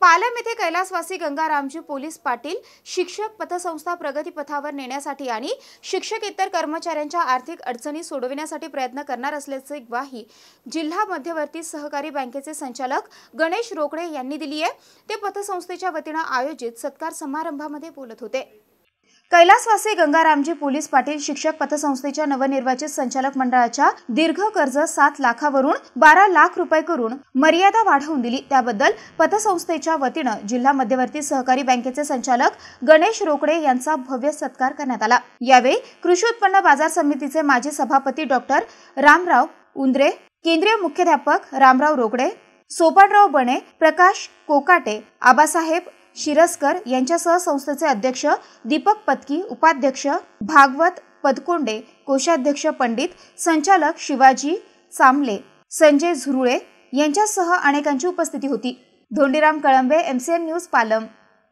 पालम येथे कैलासवासी गंगारामजी पोलीस पाटील शिक्षक पथसंस्था प्रगतीपथावर नेण्यासाठी आणि शिक्षक इतर कर्मचाऱ्यांच्या आर्थिक अडचणी सोडविण्यासाठी प्रयत्न करणार असल्याचे ग्वाही जिल्हा मध्यवर्ती सहकारी बँकेचे संचालक गणेश रोकडे यांनी दिली आहे ते पथसंस्थेच्या वतीनं आयोजित सत्कार समारंभामध्ये बोलत होते कैलासवासी गंगारामजी पोलीस पाटील शिक्षक पतसंस्थेच्या नवनिर्वाचित संचालक मंडळाच्या दीर्घ कर्ज सात लाखावरून बारा लाख रुपये करून मर्यादा वाढवून दिली त्याबद्दल पतसंस्थेच्या वतीनं जिल्हा मध्यवर्ती सहकारी बँकेचे संचालक गणेश रोकडे यांचा भव्य सत्कार करण्यात आला यावेळी कृषी उत्पन्न बाजार समितीचे माजी सभापती डॉक्टर रामराव उंद्रे केंद्रीय मुख्याध्यापक रामराव रोकडे सोपानराव बणे प्रकाश कोकाटे आबासाहेब शिरसकर यांच्यासह संस्थेचे अध्यक्ष दीपक पत्की उपाध्यक्ष भागवत पदकोंडे कोषाध्यक्ष पंडित संचालक शिवाजी सामले संजय झुरुळे यांच्यासह अनेकांची उपस्थिती होती Dhondiram Kalambe M C news Palam